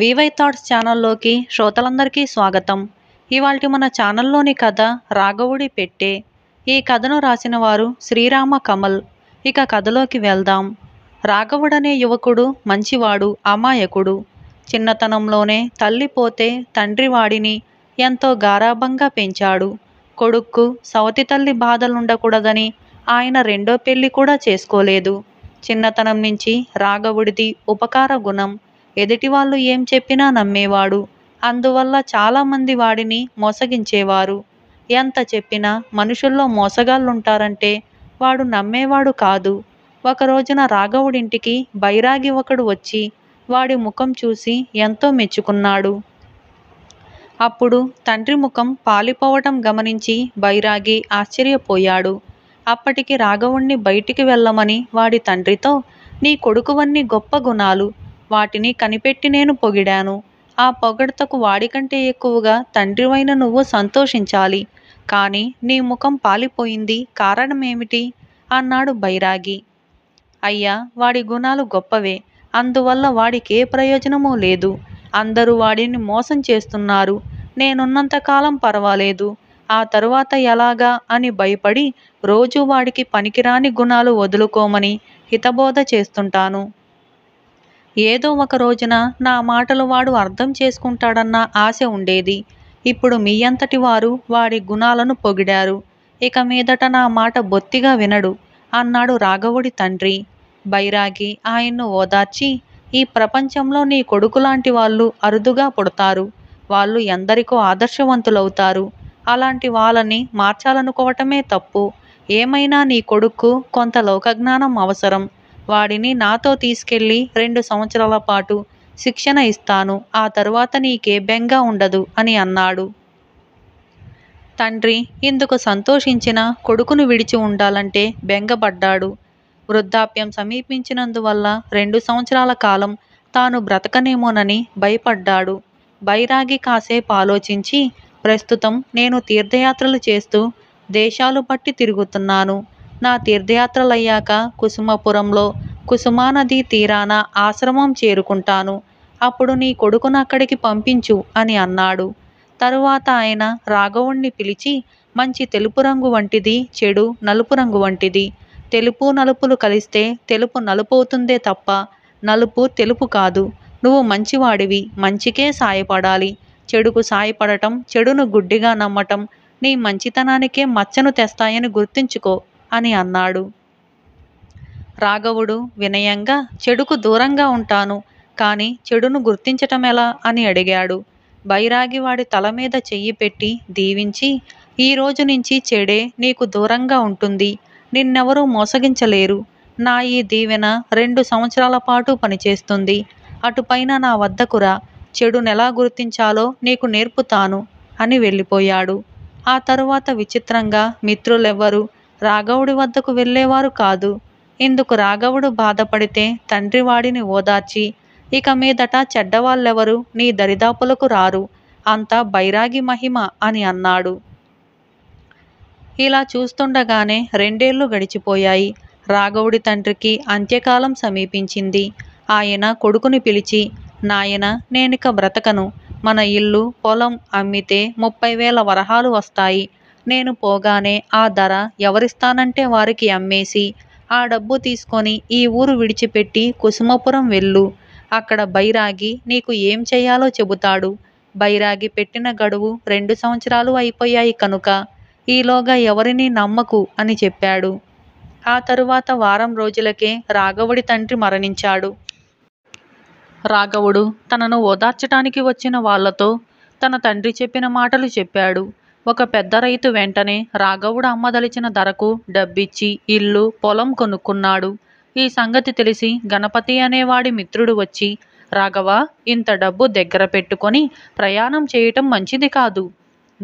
VY thoughts ఛానల్లోకి శ్రోతలందరికీ స్వాగతం ఇవాళ మన ఛానల్లోని కథ రాఘవుడి పెట్టే ఈ కథను రాసిన వారు శ్రీరామ కమల్ ఇక కథలోకి వెళ్దాం రాఘవుడనే యువకుడు మంచివాడు అమాయకుడు చిన్నతనంలోనే తల్లి పోతే తండ్రి వాడిని ఎంతో గారాభంగా పెంచాడు కొడుక్కు సవతి తల్లి బాధలుండకూడదని ఆయన రెండో పెళ్లి కూడా చేసుకోలేదు చిన్నతనం నుంచి రాఘవుడిది ఉపకార గుణం ఎదుటివాళ్ళు ఏం చెప్పినా నమ్మేవాడు అందువల్ల చాలామంది వాడిని మోసగించేవారు ఎంత చెప్పినా మనుషుల్లో మోసగాళ్ళుంటారంటే వాడు నమ్మేవాడు కాదు ఒక రోజున రాఘవుడింటికి బైరాగి ఒకడు వచ్చి వాడి ముఖం చూసి ఎంతో మెచ్చుకున్నాడు అప్పుడు తండ్రి ముఖం పాలిపోవటం గమనించి బైరాగి ఆశ్చర్యపోయాడు అప్పటికి రాఘవుణ్ణి బయటికి వెళ్ళమని వాడి తండ్రితో నీ కొడుకువన్నీ గొప్ప గుణాలు వాటిని కనిపెట్టి నేను పొగిడాను ఆ పొగడ్తకు వాడికంటే ఎక్కువగా తండ్రివైన నువ్వు సంతోషించాలి కానీ నీ ముఖం పాలిపోయింది కారణమేమిటి అన్నాడు బైరాగి అయ్యా వాడి గుణాలు గొప్పవే అందువల్ల వాడికే ప్రయోజనమూ లేదు అందరూ వాడిని మోసం చేస్తున్నారు నేనున్నంతకాలం పర్వాలేదు ఆ తరువాత ఎలాగా అని భయపడి రోజు వాడికి పనికిరాని గుణాలు వదులుకోమని హితబోధ చేస్తుంటాను ఏదో ఒక రోజున నా మాటలు వాడు అర్థం చేసుకుంటాడన్న ఆశ ఉండేది ఇప్పుడు మీ అంతటి వారు వాడి గుణాలను పొగిడారు ఇక మీదట నా మాట బొత్తిగా వినడు అన్నాడు రాఘవుడి తండ్రి బైరాగి ఆయన్ను ఓదార్చి ఈ ప్రపంచంలో నీ కొడుకు లాంటి వాళ్ళు అరుదుగా పుడతారు వాళ్ళు ఎందరికో ఆదర్శవంతులవుతారు అలాంటి వాళ్ళని మార్చాలనుకోవటమే తప్పు ఏమైనా నీ కొడుకు కొంత లోకజ్ఞానం అవసరం వాడిని నాతో తీసుకెళ్లి రెండు సంవత్సరాల పాటు శిక్షణ ఇస్తాను ఆ తరువాత నీకే బెంగ ఉండదు అని అన్నాడు తండ్రి ఇందుకు సంతోషించిన కొడుకును విడిచి ఉండాలంటే బెంగపడ్డాడు వృద్ధాప్యం సమీపించినందువల్ల రెండు సంవత్సరాల కాలం తాను బ్రతకనేమోనని భయపడ్డాడు బైరాగి కాసేపు ఆలోచించి ప్రస్తుతం నేను తీర్థయాత్రలు చేస్తూ దేశాలు పట్టి తిరుగుతున్నాను నా తీర్థయాత్రలయ్యాక కుసుమపురంలో కుసుమానదీ తీరాన ఆశ్రమం చేరుకుంటాను అప్పుడు నీ అక్కడికి పంపించు అని అన్నాడు తరువాత ఆయన రాఘవుణ్ణి పిలిచి మంచి తెలుపు రంగు వంటిది చెడు నలుపు రంగు వంటిది తెలుపు నలుపులు కలిస్తే తెలుపు నలుపు అవుతుందే తప్ప నలుపు తెలుపు కాదు నువ్వు మంచివాడివి మంచికే సాయపడాలి చెడుకు సాయపడటం చెడును గుడ్డిగా నమ్మటం నీ మంచితనానికే మచ్చను తెస్తాయని గుర్తుంచుకో అని అన్నాడు రాఘవుడు వినయంగా చెడుకు దూరంగా ఉంటాను కాని చెడును గుర్తించటం ఎలా అని అడిగాడు బైరాగివాడి తల మీద చెయ్యి పెట్టి దీవించి ఈ రోజు నుంచి చెడే నీకు దూరంగా ఉంటుంది నిన్నెవరూ మోసగించలేరు నా ఈ దీవెన రెండు సంవత్సరాల పాటు పనిచేస్తుంది అటుపైన నా వద్దకురా నెలా గుర్తించాలో నీకు నేర్పుతాను అని వెళ్ళిపోయాడు ఆ తరువాత విచిత్రంగా మిత్రులెవ్వరు రాఘవుడి వద్దకు వెళ్ళేవారు కాదు ఇందుకు రాఘవుడు బాధపడితే తండ్రి వాడిని ఓదార్చి ఇక మీదట చెడ్డవాళ్ళెవరు నీ దరిదాపులకు రారు అంతా బైరాగి మహిమ అని అన్నాడు ఇలా చూస్తుండగానే రెండేళ్లు గడిచిపోయాయి రాఘవుడి తండ్రికి అంత్యకాలం సమీపించింది ఆయన కొడుకుని పిలిచి నాయన నేనిక బ్రతకను మన ఇల్లు పొలం అమ్మితే ముప్పై వేల వరహాలు వస్తాయి నేను పోగానే ఆ ధర ఎవరిస్తానంటే వారికి అమ్మేసి ఆ డబ్బు తీసుకొని ఈ ఊరు విడిచిపెట్టి కుసుమపురం వెళ్ళు అక్కడ బైరాగి నీకు ఏం చేయాలో చెబుతాడు బైరాగి పెట్టిన గడువు రెండు సంవత్సరాలు అయిపోయాయి కనుక ఈలోగా ఎవరిని నమ్మకు అని చెప్పాడు ఆ తరువాత వారం రోజులకే రాఘవుడి తండ్రి మరణించాడు రాఘవుడు తనను ఓదార్చటానికి వచ్చిన వాళ్లతో తన తండ్రి చెప్పిన మాటలు చెప్పాడు ఒక పెద్ద రైతు వెంటనే రాఘవుడు అమ్మదలిచిన ధరకు డబ్బిచ్చి ఇల్లు పొలం కొనుక్కున్నాడు ఈ సంగతి తెలిసి గణపతి అనేవాడి మిత్రుడు వచ్చి రాఘవ ఇంత డబ్బు దగ్గర పెట్టుకొని ప్రయాణం చేయటం మంచిది కాదు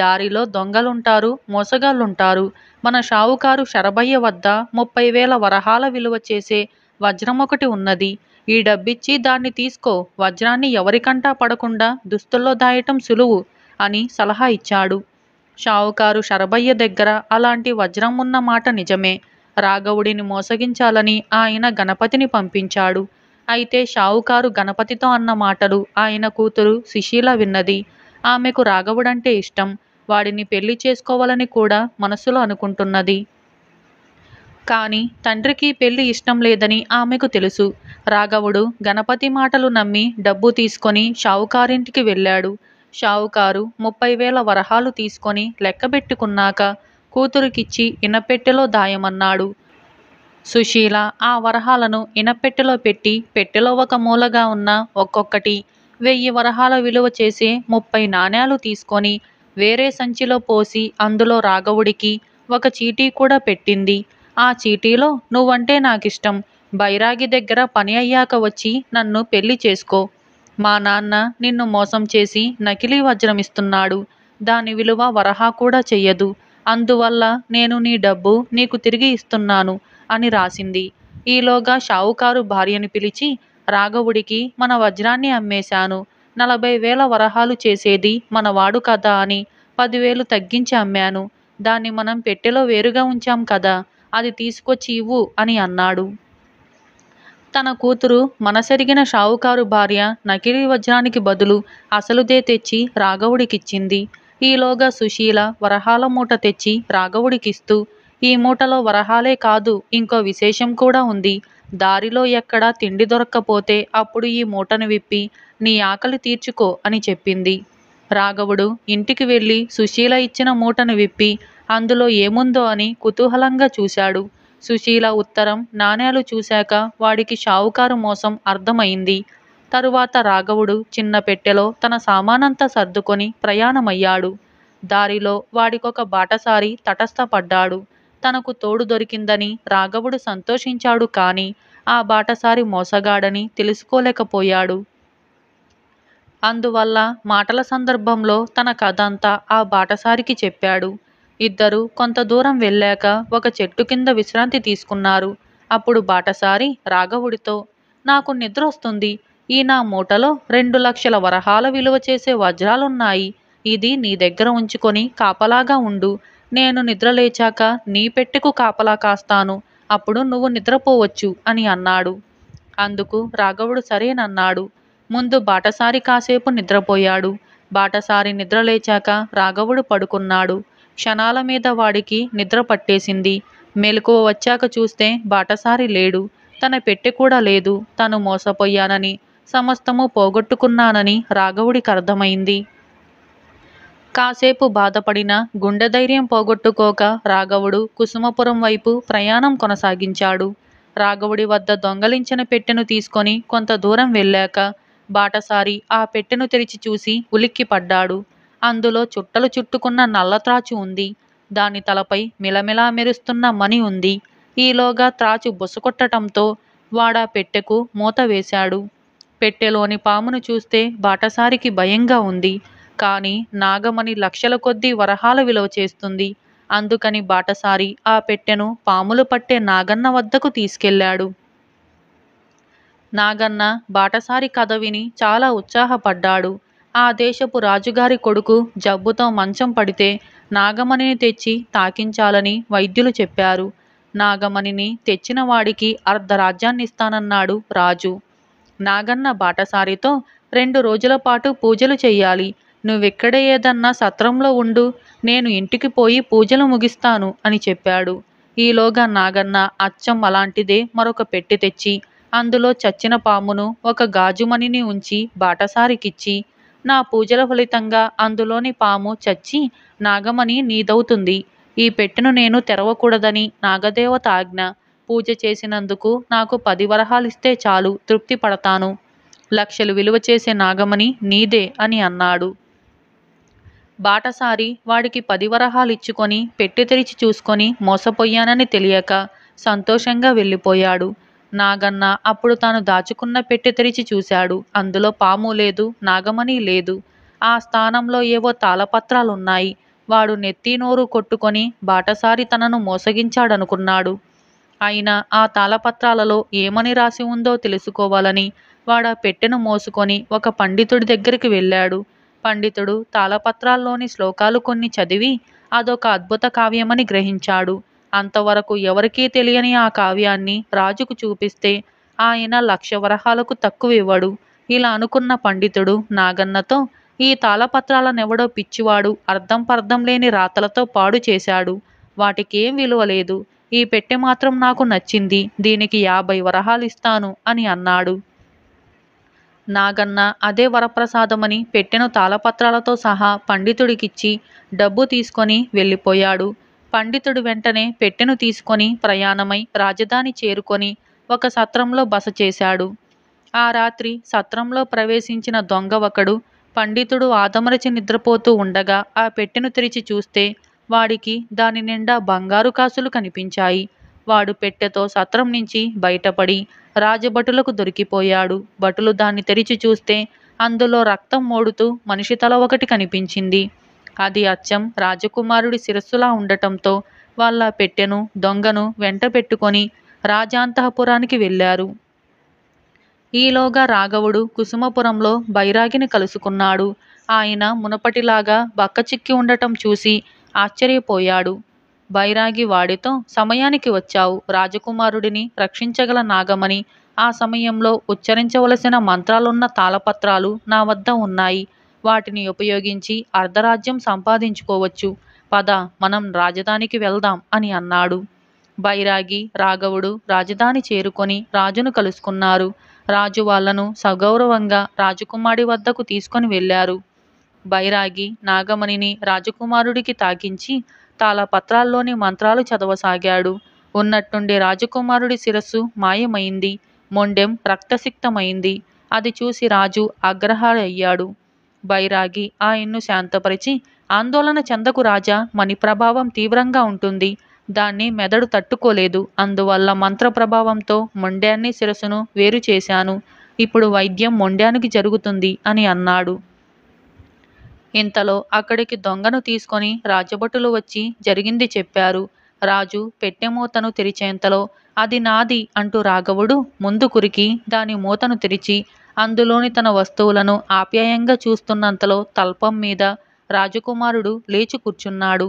దారిలో దొంగలుంటారు మోసగాళ్ళుంటారు మన షావుకారు శరభయ్య వద్ద ముప్పై వేల వరహాల విలువ చేసే వజ్రం ఒకటి ఉన్నది ఈ డబ్బిచ్చి దాన్ని తీసుకో వజ్రాన్ని ఎవరికంటా పడకుండా దుస్తుల్లో దాయటం సులువు అని సలహా ఇచ్చాడు షావుకారు శరభయ్య దగ్గర అలాంటి వజ్రం ఉన్న మాట నిజమే రాఘవుడిని మోసగించాలని ఆయన గణపతిని పంపించాడు అయితే షావుకారు గణపతితో అన్న మాటలు ఆయన కూతురు సుశీల విన్నది ఆమెకు రాఘవుడంటే ఇష్టం వాడిని పెళ్లి చేసుకోవాలని కూడా మనసులో అనుకుంటున్నది కానీ తండ్రికి పెళ్లి ఇష్టం లేదని ఆమెకు తెలుసు రాఘవుడు గణపతి మాటలు నమ్మి డబ్బు తీసుకొని షావుకారింటికి వెళ్ళాడు షావుకారు ముప్పై వేల వరహాలు తీసుకొని లెక్కబెట్టుకున్నాక కూతురికిచ్చి ఇనపెట్టెలో దాయమన్నాడు. సుశీల ఆ వరహాలను ఇనపెట్టెలో పెట్టి పెట్టెలో ఒక మూలగా ఉన్న ఒక్కొక్కటి వెయ్యి వరహాల విలువ చేసే ముప్పై నాణేలు తీసుకొని వేరే సంచిలో పోసి అందులో రాఘవుడికి ఒక చీటీ కూడా పెట్టింది. ఆ చీటీలో నువ్వంటే నాకిష్టం. బైరాగి దగ్గర పని అయ్యాక వచ్చి నన్ను పెళ్ళి చేసుకో మా నాన్న నిన్ను మోసం చేసి నకిలీ వజ్రం ఇస్తున్నాడు దాని విలువ వరహా కూడా చెయ్యదు అందువల్ల నేను నీ డబ్బు నీకు తిరిగి ఇస్తున్నాను అని రాసింది ఈలోగా షావుకారు భార్యను పిలిచి రాఘవుడికి మన వజ్రాన్ని అమ్మేశాను నలభై వేల వరహాలు చేసేది మన వాడు కదా అని పదివేలు తగ్గించి అమ్మాను దాన్ని మనం పెట్టెలో వేరుగా ఉంచాం కదా అది తీసుకొచ్చి ఇవ్వు అని అన్నాడు తన కూతురు మనసెరిగిన షావుకారు భార్య నకిలీ వజ్రానికి బదులు అసలుదే తెచ్చి రాఘవుడికిచ్చింది ఈలోగా సుశీల వరహాల మూట తెచ్చి రాఘవుడికిస్తూ ఈ మూటలో వరహాలే కాదు ఇంకో విశేషం కూడా ఉంది దారిలో ఎక్కడా తిండి దొరక్కపోతే అప్పుడు ఈ మూటను విప్పి నీ ఆకలి తీర్చుకో అని చెప్పింది రాఘవుడు ఇంటికి వెళ్ళి సుశీల ఇచ్చిన మూటను విప్పి అందులో ఏముందో అని కుతూహలంగా చూశాడు సుశీల ఉత్తరం, నాణేలు చూశాక వాడికి షావుకారు మోసం అర్థమైంది తరువాత రాఘవుడు చిన్న పెట్టెలో తన సామానంతా సర్దుకొని ప్రయాణమయ్యాడు. దారిలో వాడికొక బాటసారి తటస్థపడ్డాడు. తనకు తోడు దొరికిందని రాఘవుడు సంతోషించాడు కాని, ఆ బాటసారి మోసగాడని తెలుసుకోలేకపోయాడు. అందువల్ల మాటల సందర్భంలో తన కథంతా ఆ బాటసారికి చెప్పాడు. ఇద్దరు కొంత దూరం వెళ్ళాక ఒక చెట్టు కింద విశ్రాంతి తీసుకున్నారు. అప్పుడు బాటసారి రాఘవుడితో నాకు నిద్ర వస్తుంది ఈ నా మూటలో రెండు లక్షల వరహాల విలువ చేసే వజ్రాలున్నాయి. ఇది నీ దగ్గర ఉంచుకొని కాపలాగా ఉండు. నేను నిద్రలేచాక నీ పెట్టెకు కాపలా కాస్తాను. అప్పుడు నువ్వు నిద్రపోవచ్చు అని అన్నాడు. అందుకు రాఘవుడు సరేనన్నాడు. ముందు బాటసారి కాసేపు నిద్రపోయాడు. బాటసారి నిద్రలేచాక రాఘవుడు పడుకున్నాడు. క్షణాల మీద వాడికి నిద్ర పట్టేసింది మెలకువ వచ్చాక చూస్తే బాటసారి లేడు తన పెట్టె కూడా లేదు తను మోసపోయానని సమస్తము పోగొట్టుకున్నానని రాఘవుడికి అర్థమైంది కాసేపు బాధపడిన గుండె ధైర్యం పోగొట్టుకోక రాఘవుడు కుసుమపురం వైపు ప్రయాణం కొనసాగించాడు రాఘవుడి వద్ద దొంగలించిన పెట్టెను తీసుకొని కొంత దూరం వెళ్ళాక బాటసారి ఆ పెట్టెను తెరిచి చూసి ఉలిక్కిపడ్డాడు అందులో చుట్టలు చుట్టుకున్న నల్ల త్రాచు ఉంది దాని తలపై మిలమిలా మెరుస్తున్న మణి ఉంది ఈలోగా త్రాచు కొట్టడంతో వాడా పెట్టెకు మూత వేశాడు పెట్టెలోని పామును చూస్తే బాటసారికి భయంగా ఉంది కానీ నాగమణి లక్షల కొద్దీ వరహాల విలువ చేస్తుంది అందుకని బాటసారి ఆ పెట్టెను పాములు పట్టే నాగన్న వద్దకు తీసుకెళ్లాడు నాగన్న బాటసారి కథ విని చాలా ఉత్సాహపడ్డాడు ఆ దేశపు రాజుగారి కొడుకు జబ్బుతో మంచం పడితే నాగమణిని తెచ్చి తాకించాలని వైద్యులు చెప్పారు. నాగమణిని వాడికి అర్ధ ఇస్తానన్నాడు రాజు. నాగన్న బాటసారితో రెండు రోజుల పాటు పూజలు చెయ్యాలి. నువ్విక్కడే ఏదన్నా సత్రంలో ఉండు. నేను ఇంటికి పోయి పూజలు ముగిస్తాను అని చెప్పాడు. ఈలోగా నాగన్న అచ్చం అలాంటిదే మరొక పెట్టి తెచ్చి, అందులో చచ్చిన పామును, ఒక గాజుమణిని ఉంచి బాటసారికిచ్చి నా పూజల ఫలితంగా అందులోని పాము చచ్చి నాగమణి నీదవుతుంది ఈ పెట్టెను నేను తెరవకూడదని నాగదేవత ఆజ్ఞ పూజ చేసినందుకు నాకు పది వరహాలిస్తే చాలు తృప్తి పడతాను లక్షలు విలువ చేసే నాగమణి నీదే అని అన్నాడు బాటసారి వాడికి పది వరహాలు ఇచ్చుకొని పెట్టి తెరిచి చూసుకొని మోసపోయానని తెలియక సంతోషంగా వెళ్ళిపోయాడు నాగన్న అప్పుడు తాను దాచుకున్న పెట్టె తెరిచి చూశాడు అందులో పాము లేదు నాగమణి లేదు ఆ స్థానంలో ఏవో తాళపత్రాలున్నాయి వాడు నెత్తి నోరు కొట్టుకొని బాటసారి తనను మోసగించాడనుకున్నాడు అయినా ఆ తాళపత్రాలలో ఏమని రాసి ఉందో తెలుసుకోవాలని వాడ పెట్టెను మోసుకొని ఒక పండితుడి దగ్గరికి వెళ్ళాడు పండితుడు తాళపత్రాల్లోని శ్లోకాలు కొన్ని చదివి అదొక అద్భుత కావ్యమని గ్రహించాడు అంతవరకు ఎవరికీ తెలియని ఆ కావ్యాన్ని రాజుకు చూపిస్తే ఆయన లక్ష వరహాలకు తక్కువ ఇవ్వడు ఇలా అనుకున్న పండితుడు నాగన్నతో ఈ తాళపత్రాలనెవడో పిచ్చివాడు అర్థం పర్థం లేని రాతలతో పాడు చేశాడు వాటికేం విలువ లేదు ఈ పెట్టె మాత్రం నాకు నచ్చింది దీనికి యాభై వరహాలు ఇస్తాను అని అన్నాడు నాగన్న అదే వరప్రసాదమని పెట్టెను తాళపత్రాలతో సహా పండితుడికిచ్చి డబ్బు తీసుకొని వెళ్ళిపోయాడు పండితుడు వెంటనే పెట్టెను తీసుకొని ప్రయాణమై రాజధాని చేరుకొని ఒక సత్రంలో బస చేశాడు ఆ రాత్రి సత్రంలో ప్రవేశించిన దొంగ ఒకడు పండితుడు ఆదమరచి నిద్రపోతూ ఉండగా ఆ పెట్టెను తెరిచి చూస్తే వాడికి దాని నిండా బంగారు కాసులు కనిపించాయి వాడు పెట్టెతో సత్రం నుంచి బయటపడి రాజభటులకు దొరికిపోయాడు భటులు దాన్ని తెరిచి చూస్తే అందులో రక్తం మోడుతూ మనిషి తల ఒకటి కనిపించింది అది అచ్చం రాజకుమారుడి శిరస్సులా ఉండటంతో వాళ్ళ పెట్టెను దొంగను వెంట పెట్టుకొని రాజాంతఃపురానికి వెళ్ళారు ఈలోగా రాఘవుడు కుసుమపురంలో బైరాగిని కలుసుకున్నాడు ఆయన మునపటిలాగా బక్కచిక్కి ఉండటం చూసి ఆశ్చర్యపోయాడు బైరాగి వాడితో సమయానికి వచ్చావు రాజకుమారుడిని రక్షించగల నాగమని ఆ సమయంలో ఉచ్చరించవలసిన మంత్రాలున్న తాళపత్రాలు నా వద్ద ఉన్నాయి వాటిని ఉపయోగించి అర్ధరాజ్యం సంపాదించుకోవచ్చు పద మనం రాజధానికి వెళ్దాం అని అన్నాడు బైరాగి రాఘవుడు రాజధాని చేరుకొని రాజును కలుసుకున్నారు రాజు వాళ్లను సగౌరవంగా రాజకుమారి వద్దకు తీసుకొని వెళ్ళారు బైరాగి నాగమణిని రాజకుమారుడికి తాకించి పత్రాల్లోని మంత్రాలు చదవసాగాడు ఉన్నట్టుండి రాజకుమారుడి శిరస్సు మాయమైంది మొండెం రక్తసిక్తమైంది అది చూసి రాజు అగ్రహారయ్యాడు బైరాగి ఆయన్ను శాంతపరిచి ఆందోళన చెందకు రాజా మని ప్రభావం తీవ్రంగా ఉంటుంది దాన్ని మెదడు తట్టుకోలేదు అందువల్ల మంత్ర ప్రభావంతో మొండ్యాన్ని శిరసును వేరు చేశాను ఇప్పుడు వైద్యం మొండ్యానికి జరుగుతుంది అని అన్నాడు ఇంతలో అక్కడికి దొంగను తీసుకొని రాజభటులు వచ్చి జరిగింది చెప్పారు రాజు పెట్టెమూతను తెరిచేంతలో అది నాది అంటూ రాఘవుడు ముందు కురికి దాని మూతను తెరిచి అందులోని తన వస్తువులను ఆప్యాయంగా చూస్తున్నంతలో తల్పం మీద రాజకుమారుడు లేచి కూర్చున్నాడు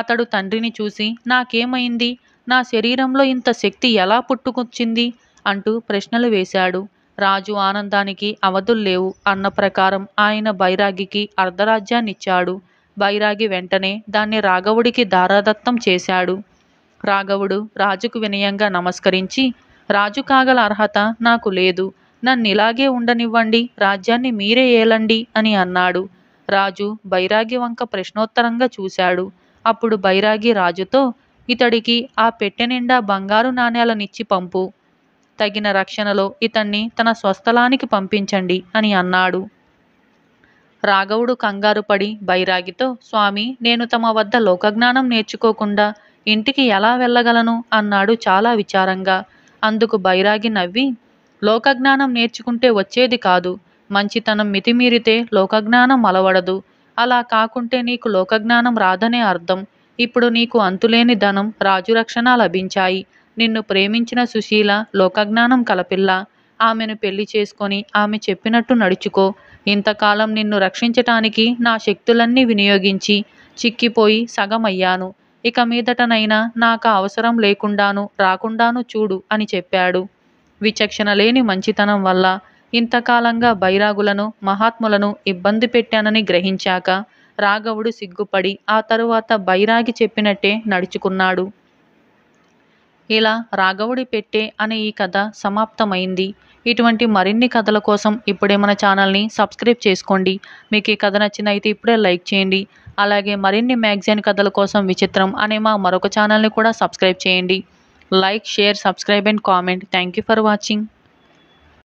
అతడు తండ్రిని చూసి నాకేమైంది నా శరీరంలో ఇంత శక్తి ఎలా పుట్టుకొచ్చింది అంటూ ప్రశ్నలు వేశాడు రాజు ఆనందానికి అవధుల్లేవు అన్న ప్రకారం ఆయన బైరాగికి అర్ధరాజ్యాన్నిచ్చాడు బైరాగి వెంటనే దాన్ని రాఘవుడికి దారాదత్తం చేశాడు రాఘవుడు రాజుకు వినయంగా నమస్కరించి రాజు కాగల అర్హత నాకు లేదు నన్ను ఇలాగే ఉండనివ్వండి రాజ్యాన్ని మీరే ఏలండి అని అన్నాడు రాజు బైరాగి వంక ప్రశ్నోత్తరంగా చూశాడు అప్పుడు బైరాగి రాజుతో ఇతడికి ఆ పెట్టె నిండా బంగారు నాణేలనిచ్చి పంపు తగిన రక్షణలో ఇతన్ని తన స్వస్థలానికి పంపించండి అని అన్నాడు రాఘవుడు కంగారు పడి బైరాగితో స్వామి నేను తమ వద్ద లోకజ్ఞానం నేర్చుకోకుండా ఇంటికి ఎలా వెళ్ళగలను అన్నాడు చాలా విచారంగా అందుకు బైరాగి నవ్వి లోకజ్ఞానం నేర్చుకుంటే వచ్చేది కాదు మంచితనం మితిమీరితే లోకజ్ఞానం అలవడదు అలా కాకుంటే నీకు లోకజ్ఞానం రాదనే అర్థం ఇప్పుడు నీకు అంతులేని ధనం రాజురక్షణ లభించాయి నిన్ను ప్రేమించిన సుశీల లోకజ్ఞానం కలపిల్ల ఆమెను పెళ్లి చేసుకొని ఆమె చెప్పినట్టు నడుచుకో ఇంతకాలం నిన్ను రక్షించటానికి నా శక్తులన్నీ వినియోగించి చిక్కిపోయి సగమయ్యాను ఇక మీదటనైనా నాకు అవసరం లేకుండాను రాకుండాను చూడు అని చెప్పాడు విచక్షణ లేని మంచితనం వల్ల ఇంతకాలంగా బైరాగులను మహాత్ములను ఇబ్బంది పెట్టానని గ్రహించాక రాఘవుడు సిగ్గుపడి ఆ తరువాత బైరాగి చెప్పినట్టే నడుచుకున్నాడు ఇలా రాఘవుడి పెట్టే అనే ఈ కథ సమాప్తమైంది ఇటువంటి మరిన్ని కథల కోసం ఇప్పుడే మన ఛానల్ని సబ్స్క్రైబ్ చేసుకోండి మీకు ఈ కథ నచ్చినైతే ఇప్పుడే లైక్ చేయండి అలాగే మరిన్ని మ్యాగజైన్ కథల కోసం విచిత్రం అనే మా మరొక ఛానల్ని కూడా సబ్స్క్రైబ్ చేయండి like share subscribe and comment thank you for watching